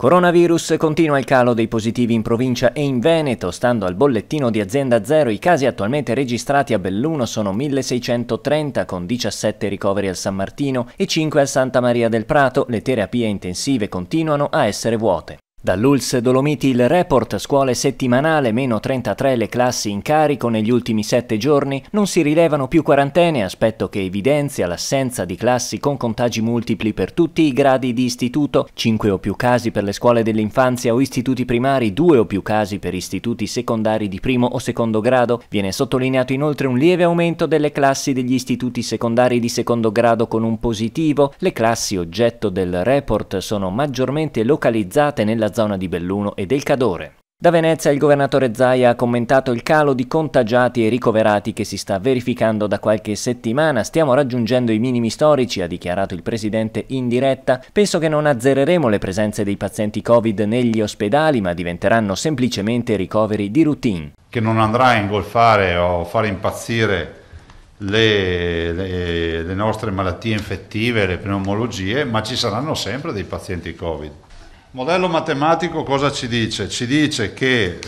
Coronavirus continua il calo dei positivi in provincia e in Veneto. Stando al bollettino di Azienda Zero, i casi attualmente registrati a Belluno sono 1630 con 17 ricoveri al San Martino e 5 al Santa Maria del Prato. Le terapie intensive continuano a essere vuote. Dall'Ulse Dolomiti il report scuole settimanale meno 33 le classi in carico negli ultimi sette giorni, non si rilevano più quarantene, aspetto che evidenzia l'assenza di classi con contagi multipli per tutti i gradi di istituto, 5 o più casi per le scuole dell'infanzia o istituti primari, 2 o più casi per istituti secondari di primo o secondo grado. Viene sottolineato inoltre un lieve aumento delle classi degli istituti secondari di secondo grado con un positivo. Le classi oggetto del report sono maggiormente localizzate nella zona di Belluno e del Cadore. Da Venezia il governatore Zaia ha commentato il calo di contagiati e ricoverati che si sta verificando da qualche settimana. Stiamo raggiungendo i minimi storici, ha dichiarato il presidente in diretta. Penso che non azzereremo le presenze dei pazienti Covid negli ospedali, ma diventeranno semplicemente ricoveri di routine. Che non andrà a ingolfare o far impazzire le, le, le nostre malattie infettive, le pneumologie, ma ci saranno sempre dei pazienti Covid modello matematico cosa ci dice? Ci dice che eh,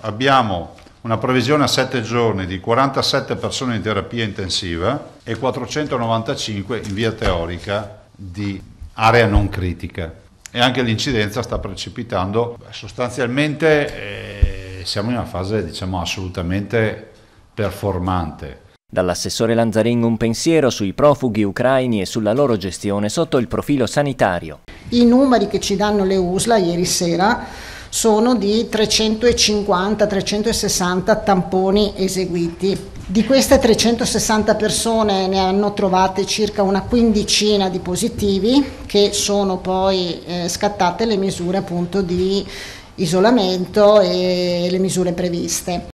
abbiamo una previsione a 7 giorni di 47 persone in terapia intensiva e 495 in via teorica di area non critica. E anche l'incidenza sta precipitando. Sostanzialmente eh, siamo in una fase diciamo, assolutamente performante. Dall'assessore Lanzarin un pensiero sui profughi ucraini e sulla loro gestione sotto il profilo sanitario. I numeri che ci danno le USLA ieri sera sono di 350-360 tamponi eseguiti. Di queste 360 persone ne hanno trovate circa una quindicina di positivi che sono poi eh, scattate le misure appunto di isolamento e le misure previste.